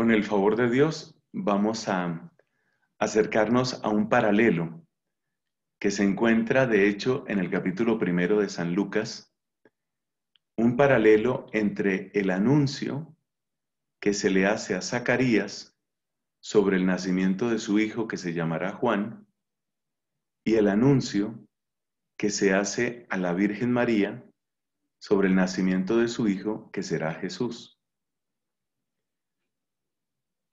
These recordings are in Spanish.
con el favor de Dios, vamos a acercarnos a un paralelo que se encuentra, de hecho, en el capítulo primero de San Lucas, un paralelo entre el anuncio que se le hace a Zacarías sobre el nacimiento de su hijo que se llamará Juan y el anuncio que se hace a la Virgen María sobre el nacimiento de su hijo que será Jesús.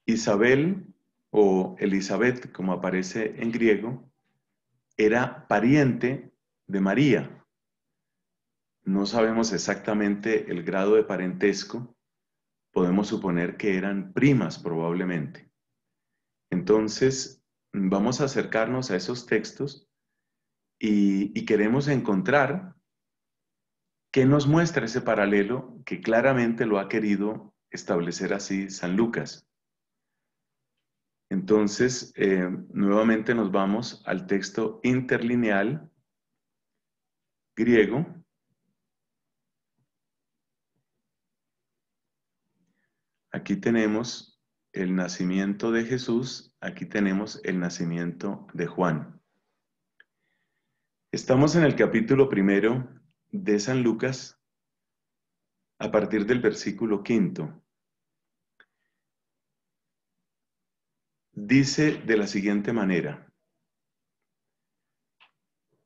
Isabel o Elizabeth, como aparece en griego, era pariente de María. No sabemos exactamente el grado de parentesco, podemos suponer que eran primas probablemente. Entonces, vamos a acercarnos a esos textos y, queremos encontrar qué nos muestra ese paralelo que claramente lo ha querido establecer así San Lucas. Entonces, eh, nuevamente nos vamos al texto interlineal griego. Aquí tenemos el nacimiento de Jesús, aquí tenemos el nacimiento de Juan. Estamos en el capítulo primero de San Lucas, a partir del versículo quinto. dice de la siguiente manera.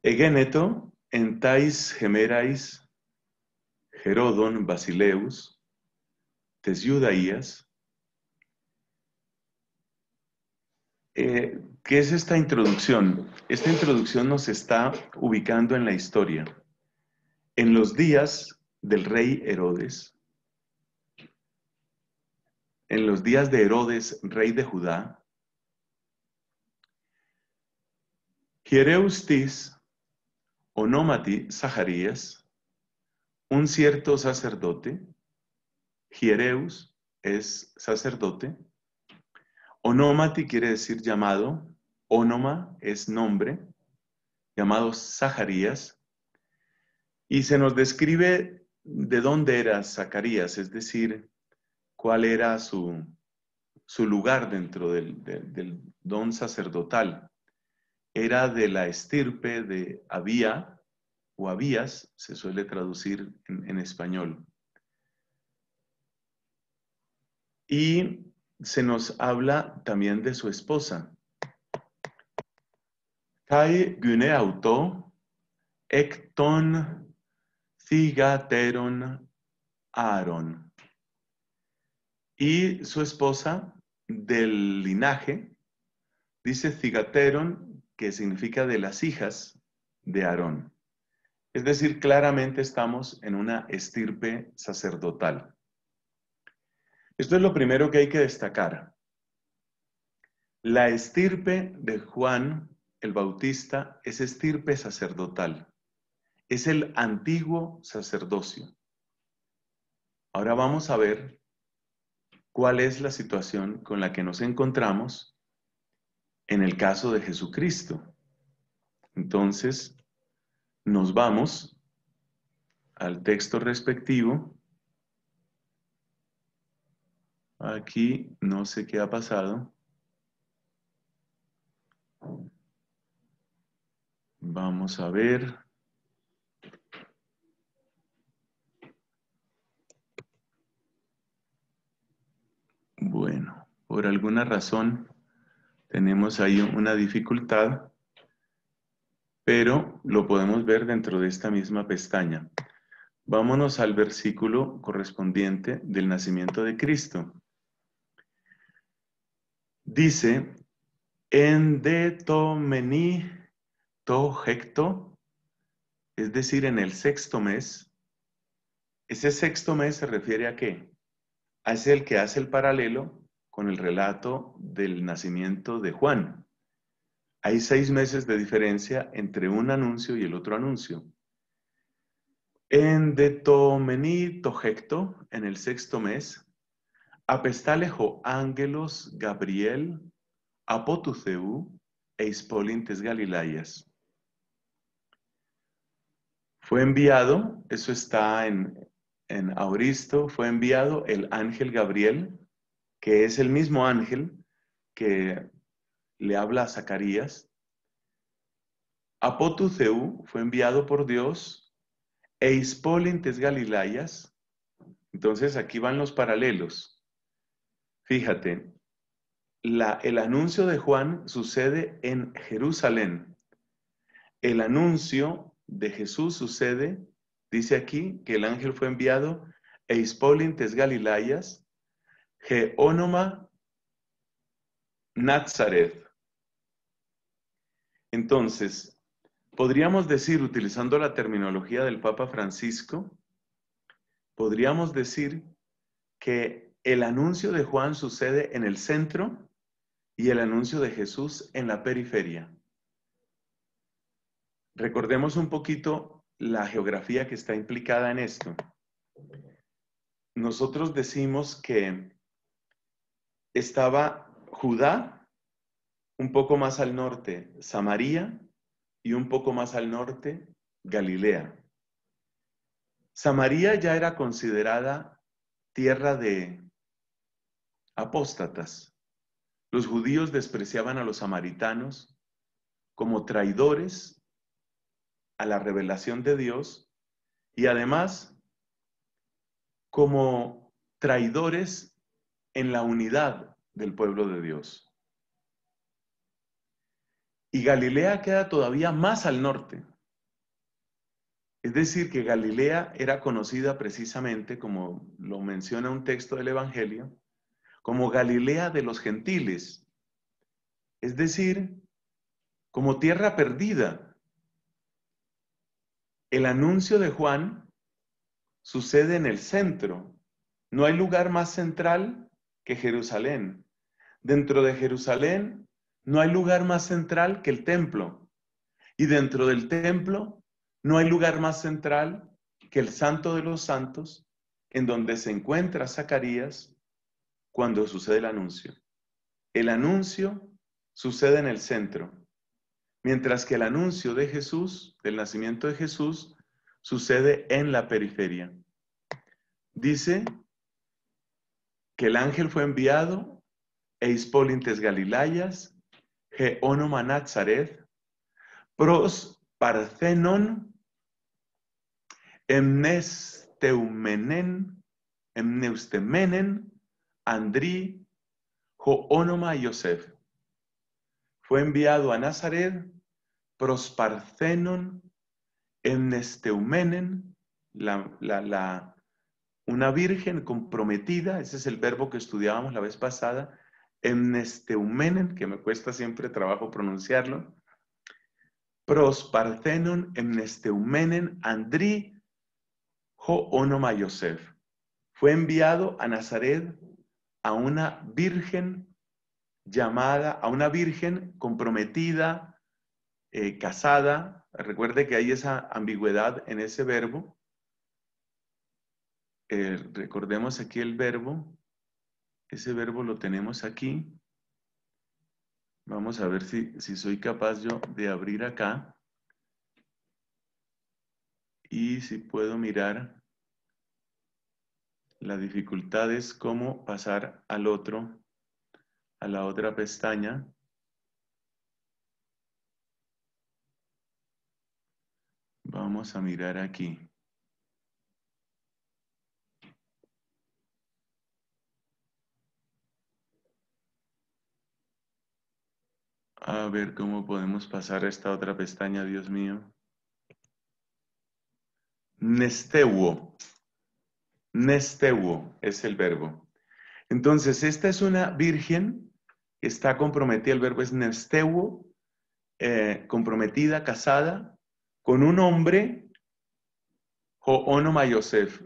Egeneto entais gemerais Herodon Basileus tes eh, ¿Qué es esta introducción? Esta introducción nos está ubicando en la historia. En los días del rey Herodes, en los días de Herodes, rey de Judá, Tis, Onomati, Zaharías, un cierto sacerdote, Jereus es sacerdote, Onomati quiere decir llamado, onoma es nombre, llamado Zacarías, y se nos describe de dónde era Zacarías, es decir, cuál era su, lugar dentro del don sacerdotal era de la estirpe de Abía o Abías, se suele traducir en, español. Y se nos habla también de su esposa. Kai Ecton cigateron Aaron. Y su esposa del linaje dice cigateron que significa de las hijas de Aarón. Es decir, claramente estamos en una estirpe sacerdotal. Esto es lo primero que hay que destacar. La estirpe de Juan el Bautista es estirpe sacerdotal. Es el antiguo sacerdocio. Ahora vamos a ver cuál es la situación con la que nos encontramos en el caso de Jesucristo. Entonces, nos vamos al texto respectivo. Aquí no sé qué ha pasado. Vamos a ver. Bueno, por alguna razón tenemos ahí una dificultad, pero lo podemos ver dentro de esta misma pestaña. Vámonos al versículo correspondiente del nacimiento de Cristo. Dice, en de to hecto es decir, en el sexto mes. Ese sexto mes se refiere a qué? Hace el que hace el paralelo con el relato del nacimiento de Juan. Hay seis meses de diferencia entre un anuncio y el otro anuncio. En detomení tojecto, en el sexto mes, apestalejo ángelos Gabriel, apotuceu, e ispolintes Galilayas. Fue enviado, eso está en, en Auristo, fue enviado el ángel Gabriel que es el mismo ángel que le habla a Zacarías. Apotuceu fue enviado por Dios e Hispólintes Galilayas. Entonces aquí van los paralelos. Fíjate, el anuncio de Juan sucede en Jerusalén. El anuncio de Jesús sucede, dice aquí, que el ángel fue enviado e Hispólintes Galilayas Geónoma Nazareth. Entonces, podríamos decir, utilizando la terminología del Papa Francisco, podríamos decir que el anuncio de Juan sucede en el centro y el anuncio de Jesús en la periferia. Recordemos un poquito la geografía que está implicada en esto. Nosotros decimos que estaba Judá, un poco más al norte Samaria y un poco más al norte Galilea. Samaria ya era considerada tierra de apóstatas. Los judíos despreciaban a los samaritanos como traidores a la revelación de Dios y además como traidores en la unidad del pueblo de Dios. Y Galilea queda todavía más al norte. Es decir, que Galilea era conocida precisamente, como lo menciona un texto del Evangelio, como Galilea de los gentiles. Es decir, como tierra perdida. El anuncio de Juan sucede en el centro. No hay lugar más central que Jerusalén. Dentro de Jerusalén no hay lugar más central que el templo. Y dentro del templo no hay lugar más central que el Santo de los Santos, en donde se encuentra Zacarías cuando sucede el anuncio. El anuncio sucede en el centro, mientras que el anuncio de Jesús, del nacimiento de Jesús, sucede en la periferia. Dice que el ángel fue enviado, polintes Galilayas, geónoma Nazaret, pros Parthenon, emnesteumenen, emneustemenen, andri, joónoma Yosef. Fue enviado a Nazaret, pros Parthenon, emnesteumenen, la, la una virgen comprometida, ese es el verbo que estudiábamos la vez pasada, emnesteumenen, que me cuesta siempre trabajo pronunciarlo, prosparthenon emnesteumenen andri ho onoma Yosef. Fue enviado a Nazaret a una virgen llamada, a una virgen comprometida, eh, casada. Recuerde que hay esa ambigüedad en ese verbo. Eh, recordemos aquí el verbo. Ese verbo lo tenemos aquí. Vamos a ver si, si soy capaz yo de abrir acá. Y si puedo mirar. La dificultad es cómo pasar al otro, a la otra pestaña. Vamos a mirar aquí. A ver cómo podemos pasar esta otra pestaña, Dios mío. Nesteuo. Nesteuo es el verbo. Entonces, esta es una virgen que está comprometida, el verbo es nesteuo, eh, comprometida, casada, con un hombre, Joonoma Yosef,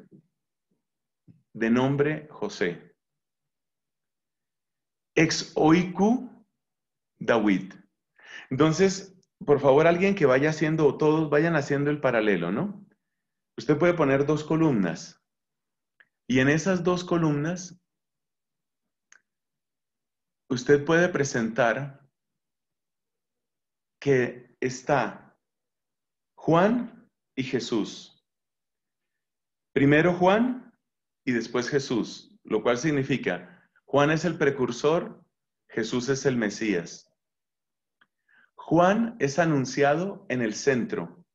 de nombre José. Ex oiku David. Entonces, por favor, alguien que vaya haciendo, o todos vayan haciendo el paralelo, ¿no? Usted puede poner dos columnas. Y en esas dos columnas, usted puede presentar que está Juan y Jesús. Primero Juan y después Jesús, lo cual significa, Juan es el precursor Jesús es el Mesías. Juan es anunciado en el centro,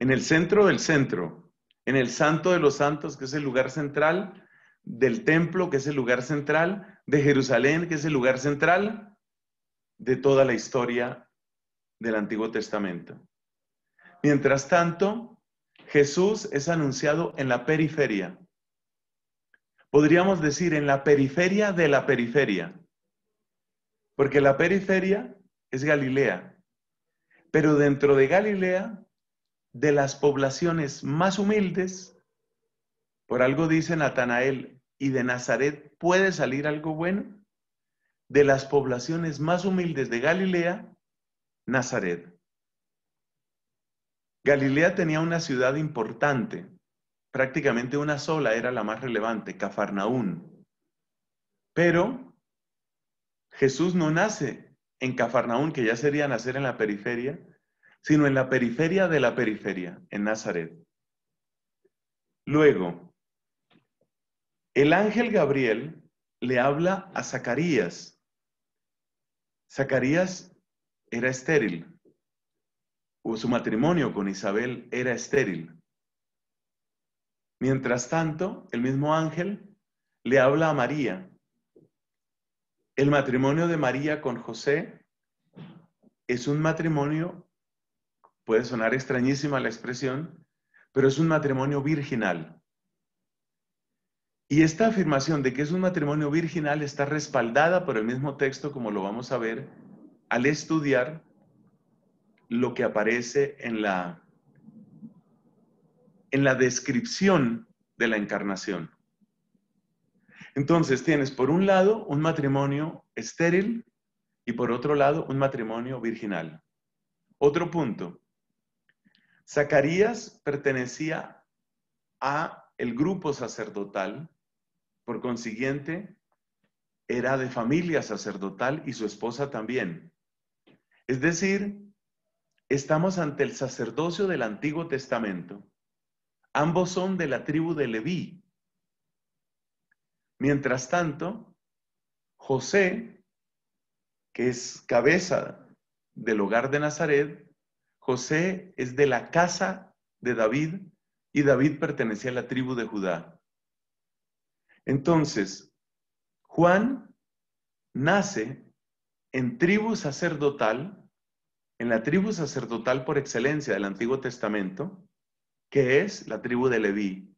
en el centro del centro, en el Santo de los Santos, que es el lugar central, del templo, que es el lugar central, de Jerusalén, que es el lugar central de toda la historia del Antiguo Testamento. Mientras tanto, Jesús es anunciado en la periferia. Podríamos decir en la periferia de la periferia porque la periferia es Galilea. Pero dentro de Galilea, de las poblaciones más humildes, por algo dice Natanael, y de Nazaret puede salir algo bueno, de las poblaciones más humildes de Galilea, Nazaret. Galilea tenía una ciudad importante, prácticamente una sola era la más relevante, Cafarnaún. Pero Jesús no nace en Cafarnaún, que ya sería nacer en la periferia, sino en la periferia de la periferia, en Nazaret. Luego, el ángel Gabriel le habla a Zacarías. Zacarías era estéril, o su matrimonio con Isabel era estéril. Mientras tanto, el mismo ángel le habla a María el matrimonio de María con José es un matrimonio, puede sonar extrañísima la expresión, pero es un matrimonio virginal. Y esta afirmación de que es un matrimonio virginal está respaldada por el mismo texto, como lo vamos a ver, al estudiar lo que aparece en la, en la descripción de la encarnación. Entonces tienes por un lado un matrimonio estéril y por otro lado un matrimonio virginal. Otro punto. Zacarías pertenecía a el grupo sacerdotal, por consiguiente era de familia sacerdotal y su esposa también. Es decir, estamos ante el sacerdocio del Antiguo Testamento. Ambos son de la tribu de Leví, Mientras tanto, José, que es cabeza del hogar de Nazaret, José es de la casa de David y David pertenecía a la tribu de Judá. Entonces, Juan nace en tribu sacerdotal, en la tribu sacerdotal por excelencia del Antiguo Testamento, que es la tribu de Leví.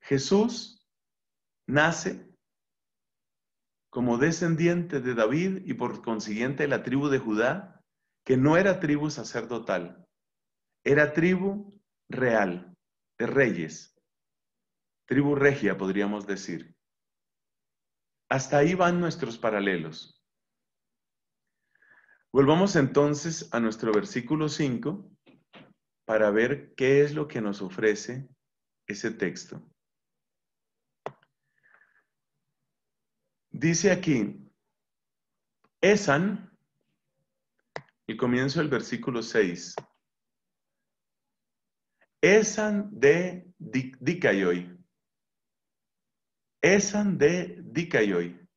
Jesús nace como descendiente de David y por consiguiente la tribu de Judá, que no era tribu sacerdotal, era tribu real, de reyes, tribu regia podríamos decir. Hasta ahí van nuestros paralelos. Volvamos entonces a nuestro versículo 5 para ver qué es lo que nos ofrece ese texto. Dice aquí, Esan, el comienzo del versículo 6. Esan de Dicayoy, Esan de Dicayoy,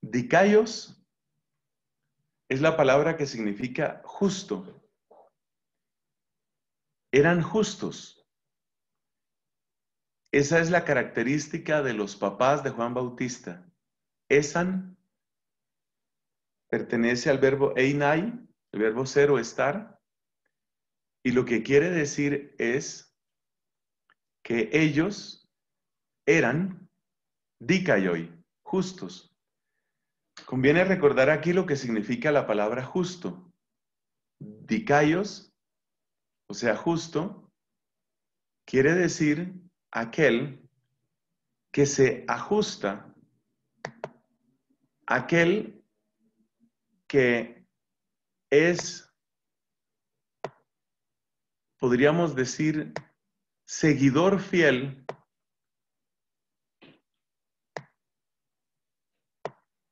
Dicayos es la palabra que significa justo. Eran justos. Esa es la característica de los papás de Juan Bautista. Esan pertenece al verbo einai, el verbo ser o estar, y lo que quiere decir es que ellos eran dikaioi, justos. Conviene recordar aquí lo que significa la palabra justo. Dikaios, o sea, justo, quiere decir aquel que se ajusta aquel que es, podríamos decir, seguidor fiel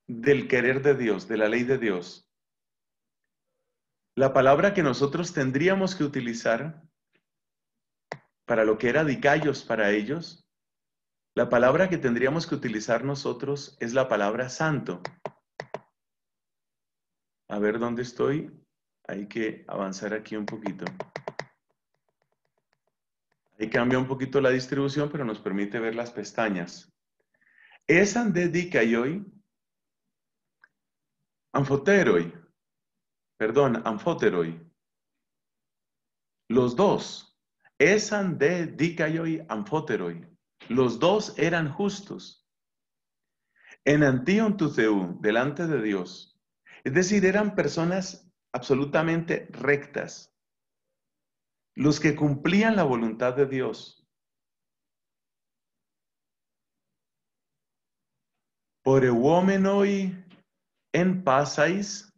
del querer de Dios, de la ley de Dios. La palabra que nosotros tendríamos que utilizar para lo que era dicayos para ellos la palabra que tendríamos que utilizar nosotros es la palabra santo. A ver dónde estoy. Hay que avanzar aquí un poquito. Ahí cambia un poquito la distribución, pero nos permite ver las pestañas. Esan y anfoteroi, perdón, anfoteroi. Los dos. Esan y anfoteroi. Los dos eran justos. En Antíon delante de Dios. Es decir, eran personas absolutamente rectas. Los que cumplían la voluntad de Dios. Por hoy en pasais,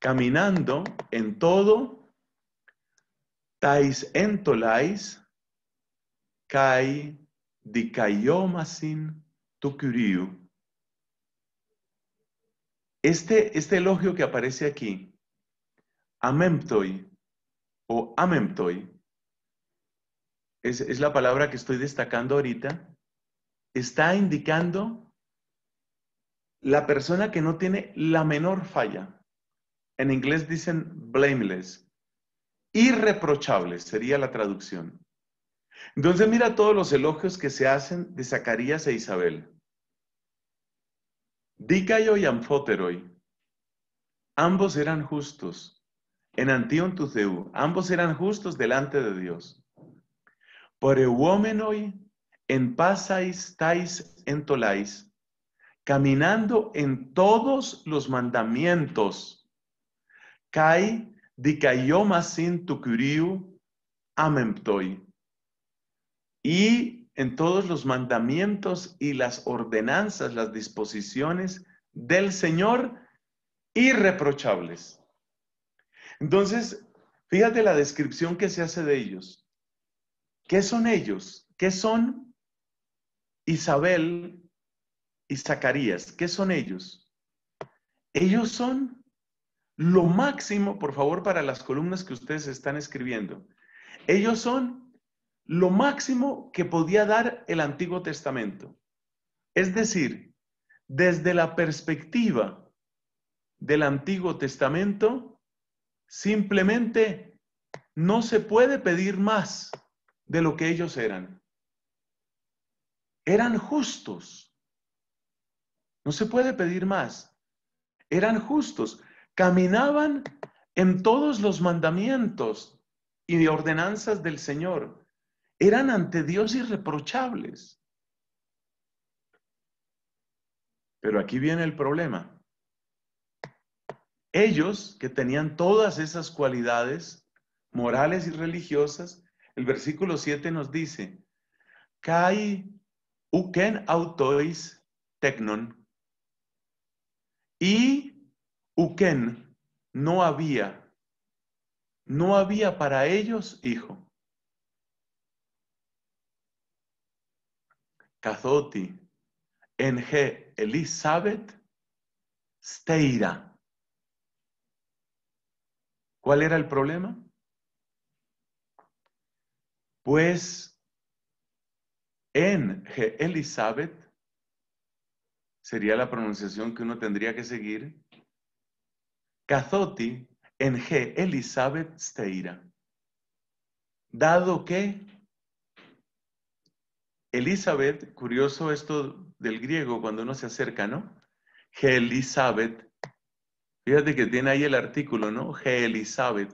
caminando en todo, tais en kai Este, este elogio que aparece aquí, amemptoi o amemptoi es, es la palabra que estoy destacando ahorita, está indicando la persona que no tiene la menor falla. En inglés dicen blameless. Irreprochable sería la traducción. Entonces mira todos los elogios que se hacen de Zacarías e Isabel. Dicayo y Amfoteroi, ambos eran justos. En Antíon Tuceu, ambos eran justos delante de Dios. Por hoy en pasais tais en tolais, caminando en todos los mandamientos. Kai más sin tucuriu amemptoi y en todos los mandamientos y las ordenanzas, las disposiciones del Señor irreprochables. Entonces, fíjate la descripción que se hace de ellos. ¿Qué son ellos? ¿Qué son Isabel y Zacarías? ¿Qué son ellos? Ellos son lo máximo, por favor, para las columnas que ustedes están escribiendo. Ellos son lo máximo que podía dar el Antiguo Testamento. Es decir, desde la perspectiva del Antiguo Testamento, simplemente no se puede pedir más de lo que ellos eran. Eran justos. No se puede pedir más. Eran justos. Caminaban en todos los mandamientos y ordenanzas del Señor eran ante Dios irreprochables. Pero aquí viene el problema. Ellos que tenían todas esas cualidades morales y religiosas, el versículo 7 nos dice, Kai uken autois technon. Y uken no había, no había para ellos hijo. en G Elizabeth Steira. ¿Cuál era el problema? Pues en G Elizabeth sería la pronunciación que uno tendría que seguir. en G Elizabeth Steira. Dado que Elizabeth, curioso esto del griego cuando uno se acerca, ¿no? Elizabeth. Fíjate que tiene ahí el artículo, ¿no? Elizabeth.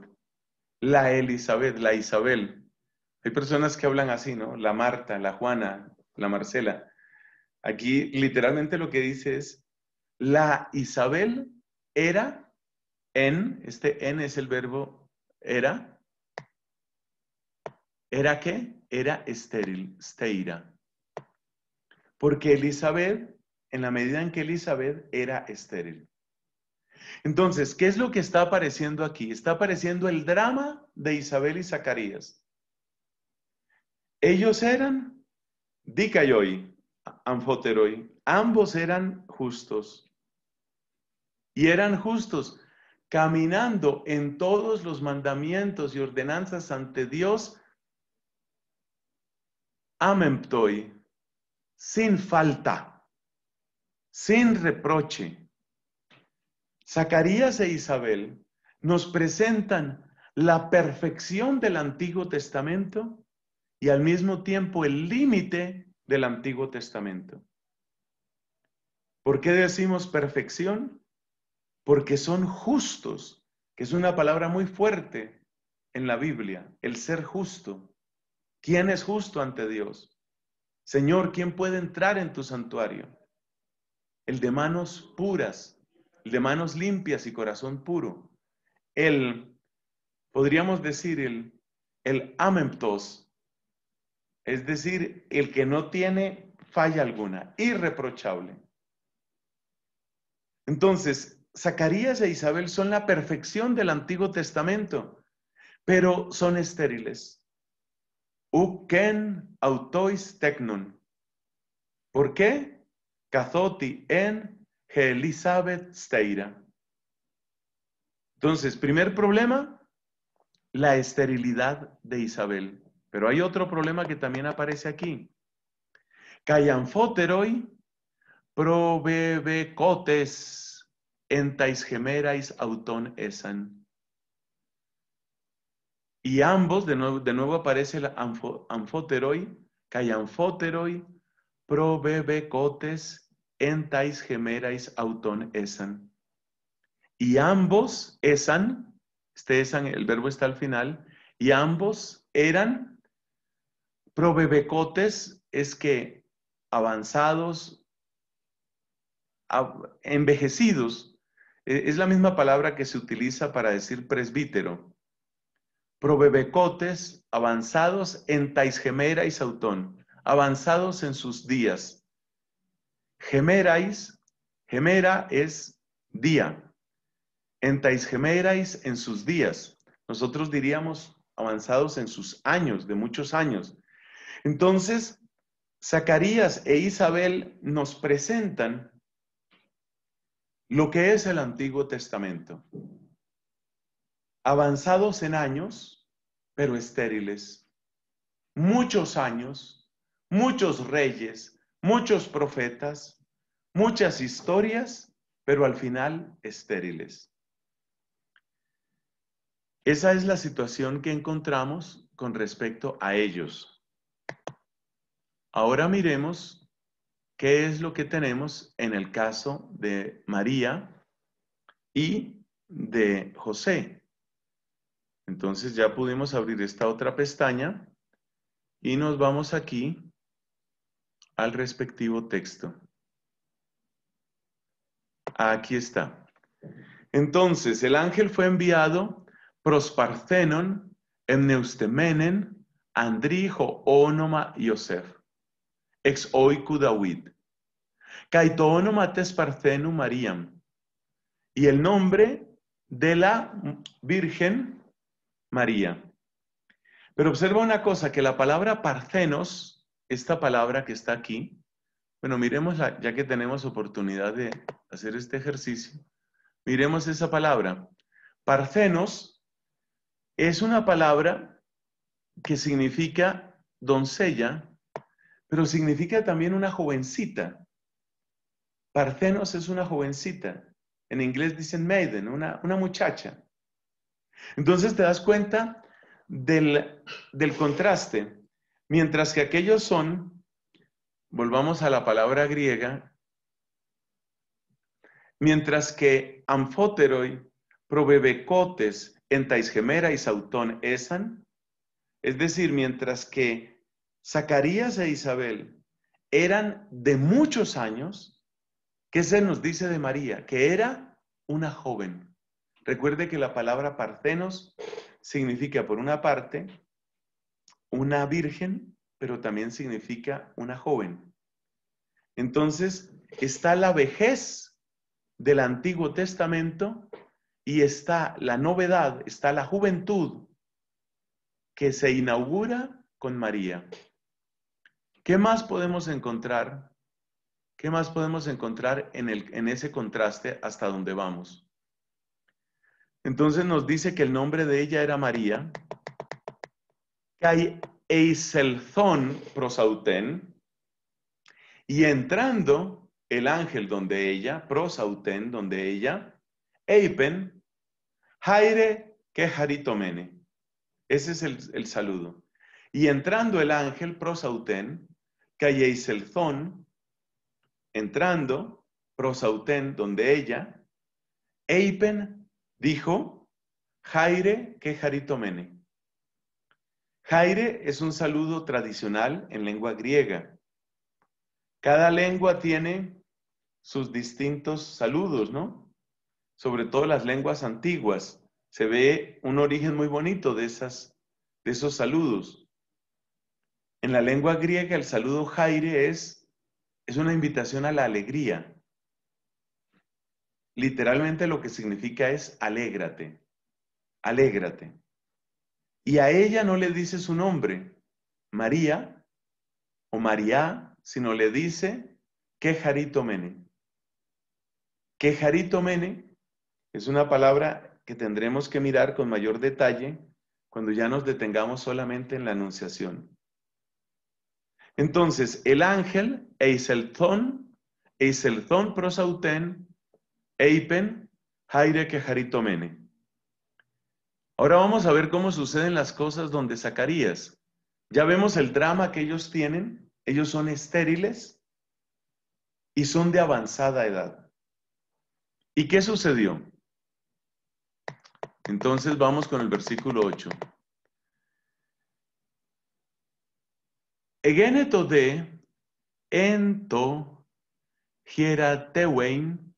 La Elizabeth, la Isabel. Hay personas que hablan así, ¿no? La Marta, la Juana, la Marcela. Aquí literalmente lo que dice es, la Isabel era en, este en es el verbo era. ¿Era qué? era estéril, Steira. Porque Elizabeth, en la medida en que Elizabeth era estéril. Entonces, ¿qué es lo que está apareciendo aquí? Está apareciendo el drama de Isabel y Zacarías. Ellos eran dicayoi, anfoteroi, ambos eran justos. Y eran justos, caminando en todos los mandamientos y ordenanzas ante Dios amemptoi, sin falta, sin reproche. Zacarías e Isabel nos presentan la perfección del Antiguo Testamento y al mismo tiempo el límite del Antiguo Testamento. ¿Por qué decimos perfección? Porque son justos, que es una palabra muy fuerte en la Biblia, el ser justo. ¿Quién es justo ante Dios? Señor, ¿quién puede entrar en tu santuario? El de manos puras, el de manos limpias y corazón puro. El, podríamos decir, el, el amemptos, es decir, el que no tiene falla alguna, irreprochable. Entonces, Zacarías e Isabel son la perfección del Antiguo Testamento, pero son estériles. Uken autois technon. ¿Por qué? Cazoti en Elizabeth Steira. Entonces, primer problema, la esterilidad de Isabel. Pero hay otro problema que también aparece aquí. Cayanfoteroi tais gemerais auton esan. Y ambos, de nuevo, de nuevo aparece el anfo, anfoteroi, callanfoteroi, probebecotes, entais gemerais auton esan. Y ambos esan, este esan, el verbo está al final, y ambos eran probebecotes, es que avanzados, envejecidos. E-, es la misma palabra que se utiliza para decir presbítero probebecotes, avanzados en y Sautón, avanzados en sus días. Gemerais, gemera es día. En Taisgemerais en sus días. Nosotros diríamos avanzados en sus años, de muchos años. Entonces, Zacarías e Isabel nos presentan lo que es el Antiguo Testamento avanzados en años, pero estériles. Muchos años, muchos reyes, muchos profetas, muchas historias, pero al final estériles. Esa es la situación que encontramos con respecto a ellos. Ahora miremos qué es lo que tenemos en el caso de María y de José. Entonces ya pudimos abrir esta otra pestaña y nos vamos aquí al respectivo texto. Aquí está. Entonces, el ángel fue enviado prosparthenon, neustemenen andrijo, Onoma, Yosef, ex oiku David, caitoónoma Tesparcenum Mariam, y el nombre de la Virgen María. Pero observa una cosa, que la palabra parcenos, esta palabra que está aquí, bueno, miremos, ya que tenemos oportunidad de hacer este ejercicio, miremos esa palabra. Parcenos es una palabra que significa doncella, pero significa también una jovencita. Parcenos es una jovencita. En inglés dicen maiden, una, una muchacha. Entonces te das cuenta del, contraste. Mientras que aquellos son, volvamos a la palabra griega, mientras que anfóteroi, probebecotes, Taisgemera y sautón esan, es decir, mientras que Zacarías e Isabel eran de muchos años, ¿qué se nos dice de María? Que era una joven. Recuerde que la palabra partenos significa, por una parte, una virgen, pero también significa una joven. Entonces, está la vejez del Antiguo Testamento y está la novedad, está la juventud que se inaugura con María. ¿Qué más podemos encontrar? ¿Qué más podemos encontrar en, el, en ese contraste hasta donde vamos? Entonces nos dice que el nombre de ella era María, Kai Eiselzón prosautén, y entrando el ángel donde ella, prosautén donde ella, Eipen, Jaire Quejaritomene. Ese es el, saludo. Y entrando el ángel prosautén, Calleiselzón, entrando prosauten donde ella, Eipen dijo Jaire jaritomene. Jaire es un saludo tradicional en lengua griega. Cada lengua tiene sus distintos saludos, ¿no? Sobre todo las lenguas antiguas. Se ve un origen muy bonito de, esas, de esos saludos. En la lengua griega el saludo Jaire es, es una invitación a la alegría literalmente lo que significa es alégrate, alégrate. Y a ella no le dice su nombre, María o María, sino le dice quejaritomene. Quejaritomene es una palabra que tendremos que mirar con mayor detalle cuando ya nos detengamos solamente en la anunciación. Entonces, el ángel, Eiselthon, Eiselthon prosauten, Eipen, Jaire Ahora vamos a ver cómo suceden las cosas donde Zacarías. Ya vemos el drama que ellos tienen. Ellos son estériles y son de avanzada edad. ¿Y qué sucedió? Entonces vamos con el versículo 8. Egeneto de ento hieratewein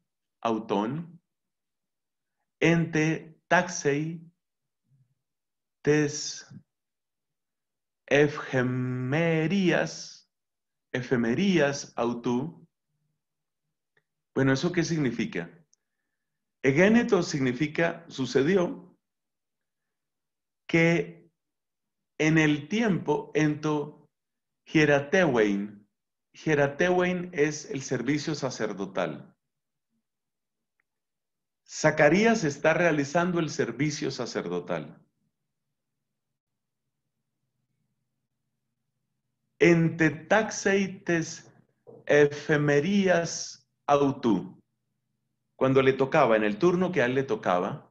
autón, ente taxei tes efemerías, efemerías autú. Bueno, ¿eso qué significa? Egeneto significa sucedió que en el tiempo ento hieratewein. Hieratewein es el servicio sacerdotal. Zacarías está realizando el servicio sacerdotal. En taxeites efemerías autú, cuando le tocaba, en el turno que a él le tocaba,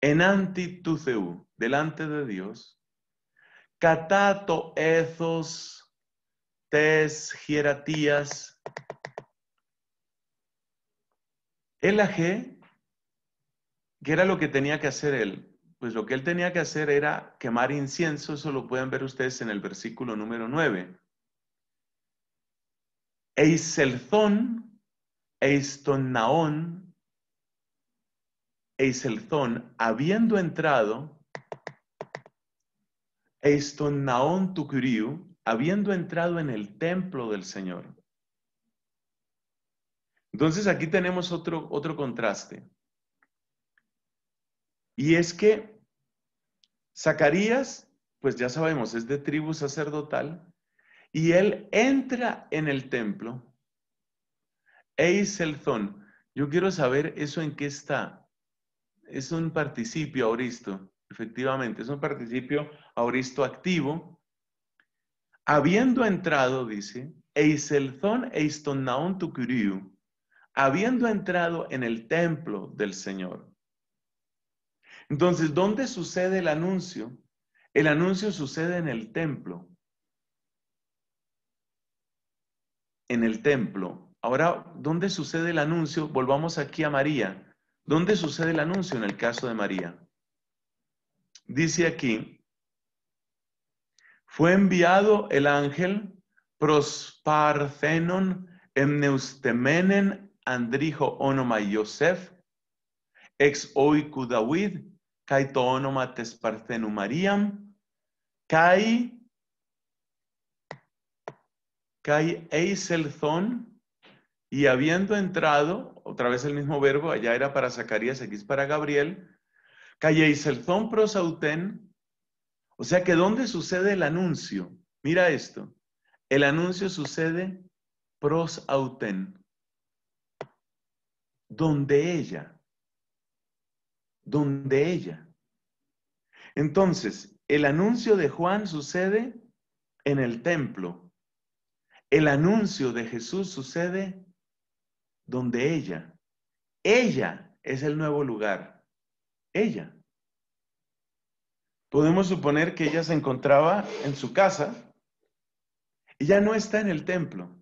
en antituceu, delante de Dios, catato ethos tes el ajé. ¿Qué era lo que tenía que hacer él? Pues lo que él tenía que hacer era quemar incienso, eso lo pueden ver ustedes en el versículo número 9. Eiselzón, Eistonnaón, Eiselzón, habiendo entrado, Eistonnaón Tucuriu, habiendo entrado en el templo del Señor. Entonces aquí tenemos otro, otro contraste. Y es que Zacarías, pues ya sabemos, es de tribu sacerdotal, y él entra en el templo. Eiselzón, yo quiero saber eso en qué está. Es un participio auristo, efectivamente, es un participio auristo activo. Habiendo entrado, dice, Eiselzón Eistonnaon tucuriu, habiendo entrado en el templo del Señor. Entonces, ¿dónde sucede el anuncio? El anuncio sucede en el templo. En el templo. Ahora, ¿dónde sucede el anuncio? Volvamos aquí a María. ¿Dónde sucede el anuncio en el caso de María? Dice aquí, fue enviado el ángel prosparcenon emneustemenen andrijo onoma Yosef, ex oikudawid kai to onoma tes kai y habiendo entrado, otra vez el mismo verbo, allá era para Zacarías, aquí es para Gabriel, kai eiselzon prosauten, o sea que ¿dónde sucede el anuncio? Mira esto, el anuncio sucede prosauten, donde ella, donde ella. Entonces, el anuncio de Juan sucede en el templo. El anuncio de Jesús sucede donde ella. Ella es el nuevo lugar. Ella. Podemos suponer que ella se encontraba en su casa y ya no está en el templo.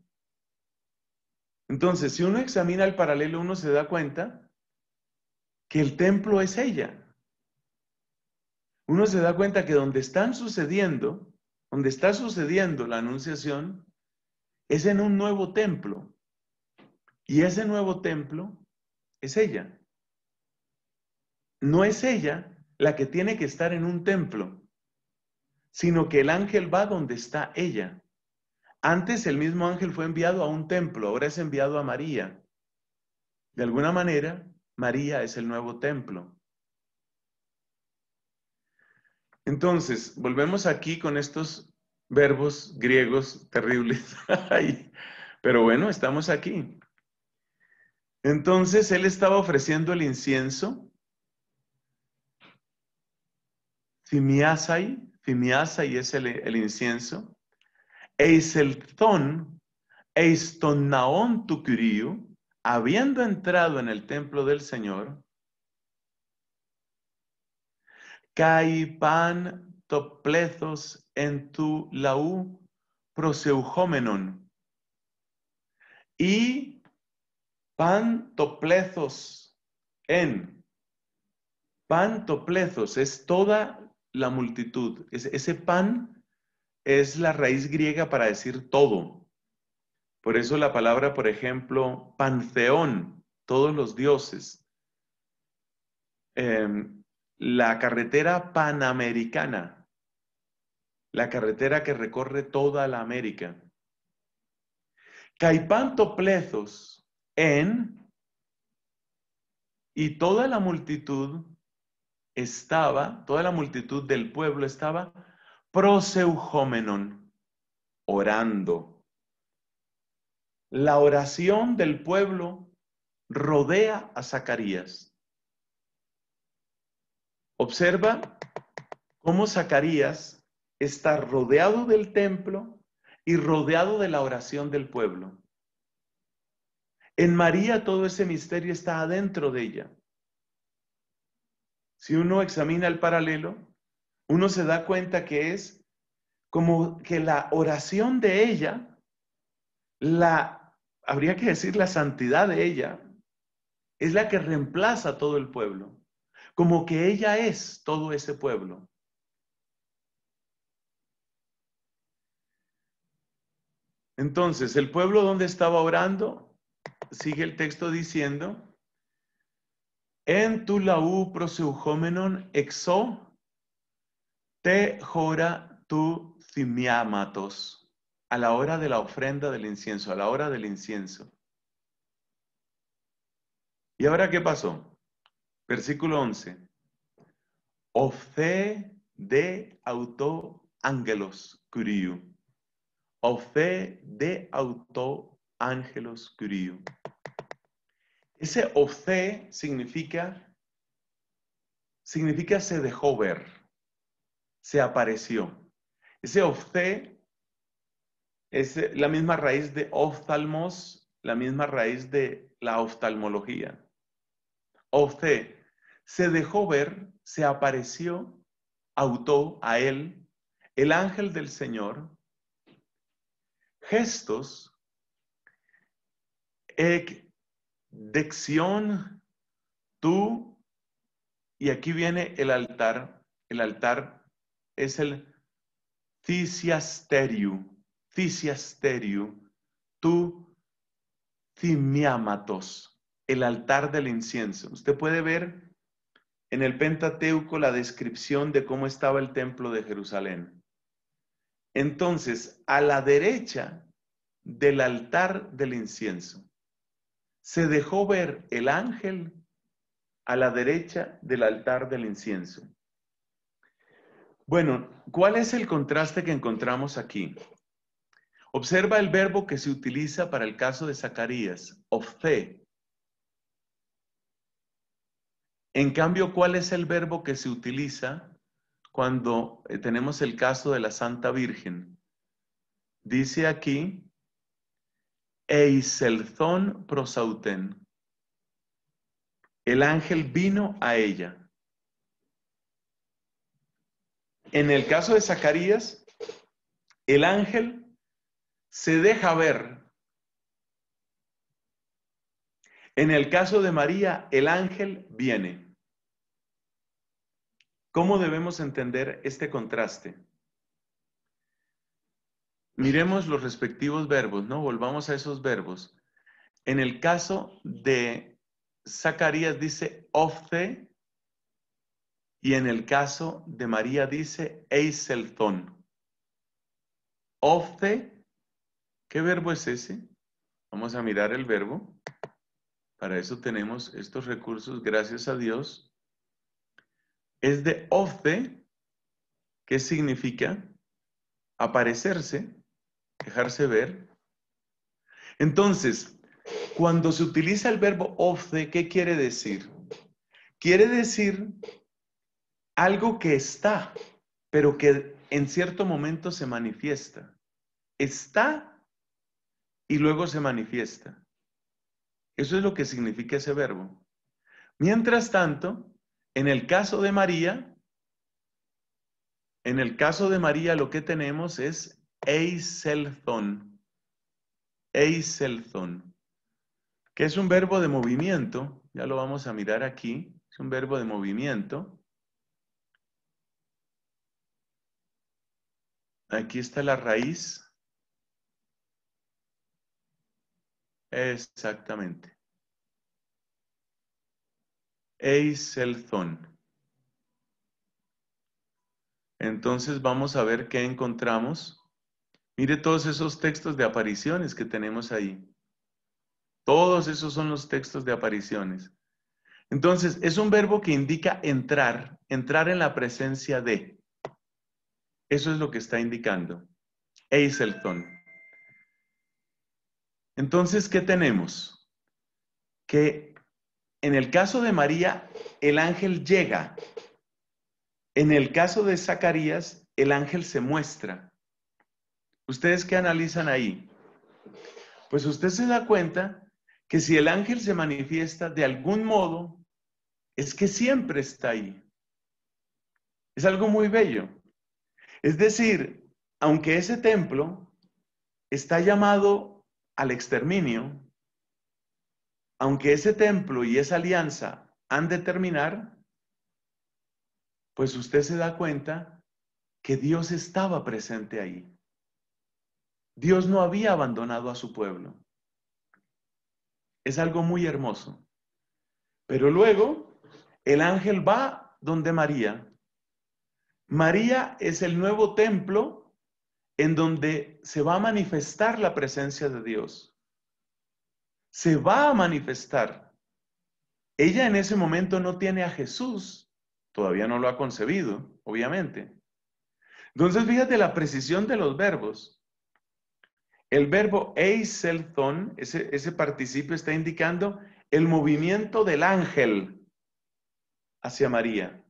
Entonces, si uno examina el paralelo, uno se da cuenta que el templo es ella. Uno se da cuenta que donde están sucediendo, donde está sucediendo la anunciación, es en un nuevo templo. Y ese nuevo templo es ella. No es ella la que tiene que estar en un templo, sino que el ángel va donde está ella. Antes el mismo ángel fue enviado a un templo, ahora es enviado a María. De alguna manera, María es el nuevo templo. Entonces, volvemos aquí con estos verbos griegos terribles. Pero bueno, estamos aquí. Entonces, él estaba ofreciendo el incienso. Fimiasai, Fimiasai es el, el incienso. Eiselton, ton naon tu curio, habiendo entrado en el templo del Señor, pan toplezos en tu laú proseujomenon, Y pan toplezos en. Pan toplezos es toda la multitud. ese pan es la raíz griega para decir todo. Por eso la palabra, por ejemplo, panteón, todos los dioses. Em, la carretera panamericana, la carretera que recorre toda la América. Caipanto plezos en y toda la multitud estaba, toda la multitud del pueblo estaba Proseujomenon, orando la oración del pueblo rodea a Zacarías. Observa cómo Zacarías está rodeado del templo y rodeado de la oración del pueblo. En María todo ese misterio está adentro de ella. Si uno examina el paralelo, uno se da cuenta que es como que la oración de ella la habría que decir la santidad de ella, es la que reemplaza a todo el pueblo, como que ella es todo ese pueblo. Entonces, el pueblo donde estaba orando, sigue el texto diciendo, en tu laú proseuhomenon exo te jora tu thimiamatos a la hora de la ofrenda del incienso, a la hora del incienso. ¿Y ahora qué pasó? Versículo 11. Ofce de auto ángelos curiu. Ofce de auto ángelos curiu. Ese ofce significa, significa se dejó ver, se apareció. Ese ofce es eh, la misma raíz de oftalmos, la misma raíz de la oftalmología. Ofte se dejó ver, se apareció, autó a él, el ángel del Señor. Gestos, dección, tú, y aquí viene el altar. El altar es el tisiasteriu tu timiamatos, el altar del incienso. Usted puede ver en el Pentateuco la descripción de cómo estaba el templo de Jerusalén. Entonces, a la derecha del altar del incienso, se dejó ver el ángel a la derecha del altar del incienso. Bueno, ¿cuál es el contraste que encontramos aquí? Observa el verbo que se utiliza para el caso de Zacarías, ofte. En cambio, ¿cuál es el verbo que se utiliza cuando eh, tenemos el caso de la Santa Virgen? Dice aquí, Eiselzón prosauten. El ángel vino a ella. En el caso de Zacarías, el ángel se deja ver. En el caso de María, el ángel viene. ¿Cómo debemos entender este contraste? Miremos los respectivos verbos, ¿no? Volvamos a esos verbos. En el caso de Zacarías dice ofte y en el caso de María dice eiselton. Ofte ¿Qué verbo es ese? Vamos a mirar el verbo. Para eso tenemos estos recursos, gracias a Dios. Es de of ¿Qué significa aparecerse, dejarse ver. Entonces, cuando se utiliza el verbo of ¿qué quiere decir? Quiere decir algo que está, pero que en cierto momento se manifiesta. Está y luego se manifiesta. Eso es lo que significa ese verbo. Mientras tanto, en el caso de María, en el caso de María lo que tenemos es eiselthon. Eiselthon, que es un verbo de movimiento, ya lo vamos a mirar aquí, es un verbo de movimiento. Aquí está la raíz Exactamente. Eiselzón. Entonces vamos a ver qué encontramos. Mire todos esos textos de apariciones que tenemos ahí. Todos esos son los textos de apariciones. Entonces, es un verbo que indica entrar, entrar en la presencia de. Eso es lo que está indicando. Eiselton. Entonces, ¿qué tenemos? Que en el caso de María, el ángel llega. En el caso de Zacarías, el ángel se muestra. ¿Ustedes qué analizan ahí? Pues usted se da cuenta que si el ángel se manifiesta de algún modo, es que siempre está ahí. Es algo muy bello. Es decir, aunque ese templo está llamado al exterminio, aunque ese templo y esa alianza han de terminar, pues usted se da cuenta que Dios estaba presente ahí. Dios no había abandonado a su pueblo. Es algo muy hermoso. Pero luego el ángel va donde María. María es el nuevo templo en donde se va a manifestar la presencia de Dios. Se va a manifestar. Ella en ese momento no tiene a Jesús, todavía no lo ha concebido, obviamente. Entonces fíjate la precisión de los verbos. El verbo eiselthon, ese, ese participio está indicando el movimiento del ángel hacia María,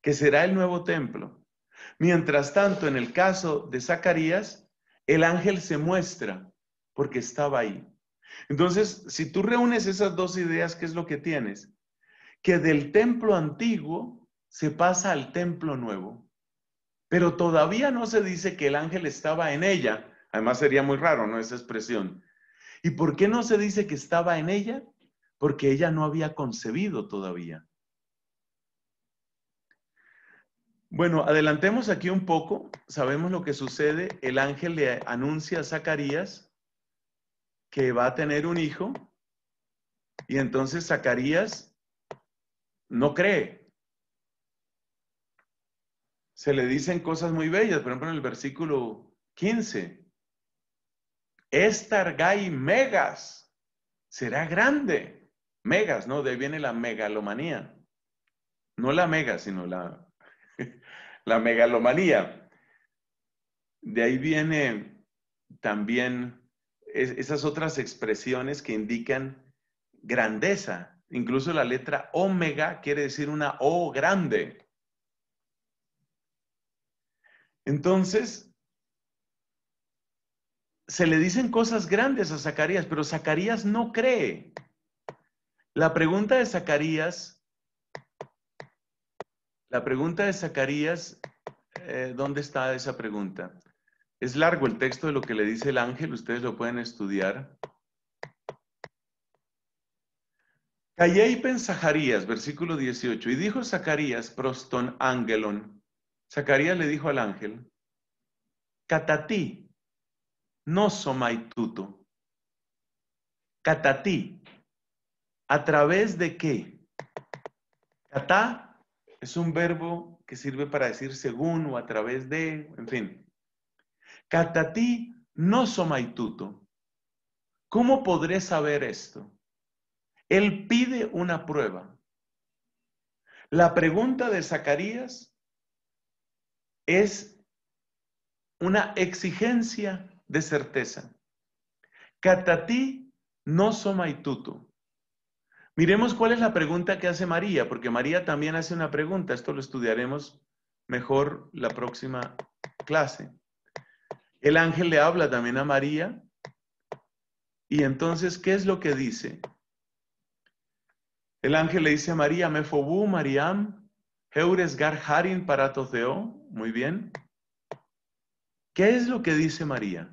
que será el nuevo templo. Mientras tanto, en el caso de Zacarías, el ángel se muestra porque estaba ahí. Entonces, si tú reúnes esas dos ideas, ¿qué es lo que tienes? Que del templo antiguo se pasa al templo nuevo, pero todavía no se dice que el ángel estaba en ella. Además sería muy raro, ¿no? Esa expresión. ¿Y por qué no se dice que estaba en ella? Porque ella no había concebido todavía. Bueno, adelantemos aquí un poco. Sabemos lo que sucede. El ángel le anuncia a Zacarías que va a tener un hijo y entonces Zacarías no cree. Se le dicen cosas muy bellas, por ejemplo en el versículo 15. Estargai megas será grande. Megas, ¿no? De ahí viene la megalomanía. No la mega, sino la la megalomanía. De ahí viene también esas otras expresiones que indican grandeza. Incluso la letra omega quiere decir una O grande. Entonces, se le dicen cosas grandes a Zacarías, pero Zacarías no cree. La pregunta de Zacarías la pregunta de Zacarías, eh, ¿dónde está esa pregunta? Es largo el texto de lo que le dice el ángel, ustedes lo pueden estudiar. Callé y versículo 18, y dijo Zacarías, proston angelon. Zacarías le dijo al ángel, catatí, no tuto Catatí, ¿a través de qué? Catá es un verbo que sirve para decir según o a través de, en fin. Catatí no somaituto. ¿Cómo podré saber esto? Él pide una prueba. La pregunta de Zacarías es una exigencia de certeza. Catatí no somaituto. Miremos cuál es la pregunta que hace María, porque María también hace una pregunta. Esto lo estudiaremos mejor la próxima clase. El ángel le habla también a María. Y entonces, ¿qué es lo que dice? El ángel le dice a María, Mefobu, Mariam, Heures Gar Harin Muy bien. ¿Qué es lo que dice María?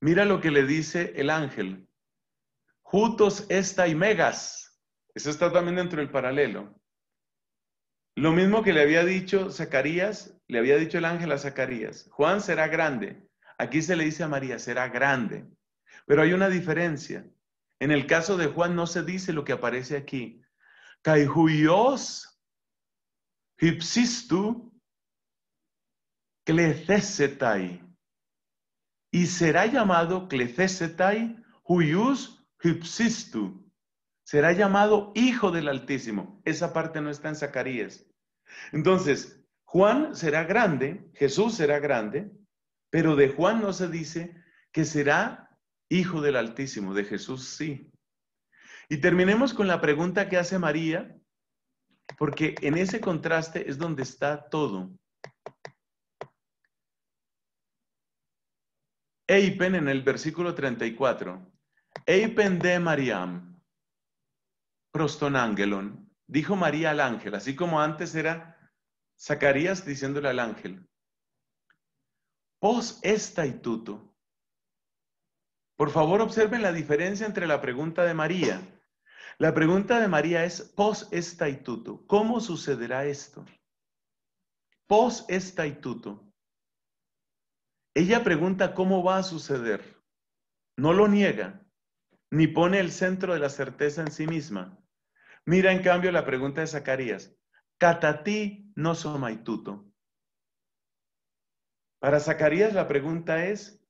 Mira lo que le dice el ángel. Jutos esta y megas. Eso está también dentro del paralelo. Lo mismo que le había dicho Zacarías, le había dicho el ángel a Zacarías, Juan será grande. Aquí se le dice a María, será grande. Pero hay una diferencia. En el caso de Juan no se dice lo que aparece aquí. huios hipsistu, clecesetai. Y será llamado clecesetai, huyus, Hipsistu será llamado Hijo del Altísimo. Esa parte no está en Zacarías. Entonces, Juan será grande, Jesús será grande, pero de Juan no se dice que será Hijo del Altísimo, de Jesús sí. Y terminemos con la pregunta que hace María, porque en ese contraste es donde está todo. Eipen en el versículo 34 Mariam, proston dijo María al ángel, así como antes era Zacarías diciéndole al ángel, pos esta y Por favor, observen la diferencia entre la pregunta de María. La pregunta de María es, pos esta y ¿cómo sucederá esto? Pos esta Ella pregunta cómo va a suceder. No lo niega ni pone el centro de la certeza en sí misma. Mira en cambio la pregunta de Zacarías, catatí no somaituto. Para Zacarías la pregunta es,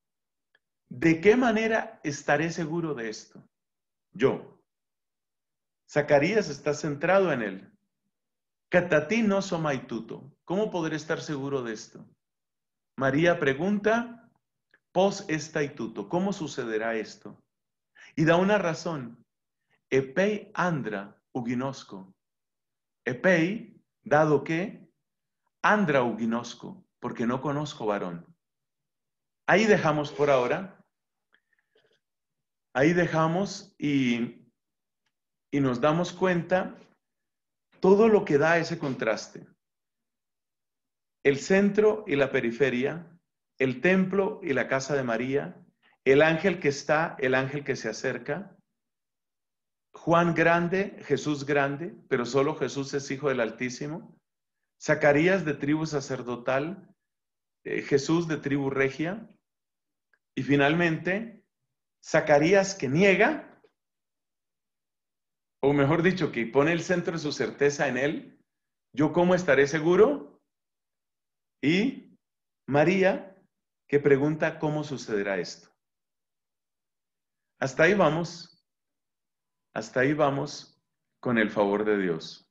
¿de qué manera estaré seguro de esto? Yo. Zacarías está centrado en él. Catati no somaituto. ¿Cómo podré estar seguro de esto? María pregunta, pos estaituto. ¿Cómo sucederá esto? Y da una razón. Epei andra uginosco. Epei, dado que, andra uginosco, porque no conozco varón. Ahí dejamos por ahora. Ahí dejamos y, y nos damos cuenta todo lo que da ese contraste. El centro y la periferia, el templo y la casa de María, el ángel que está, el ángel que se acerca, Juan grande, Jesús grande, pero solo Jesús es hijo del Altísimo, Zacarías de tribu sacerdotal, eh, Jesús de tribu regia, y finalmente Zacarías que niega, o mejor dicho, que pone el centro de su certeza en él, yo cómo estaré seguro, y María que pregunta cómo sucederá esto. Hasta ahí vamos. Hasta ahí vamos con el favor de Dios.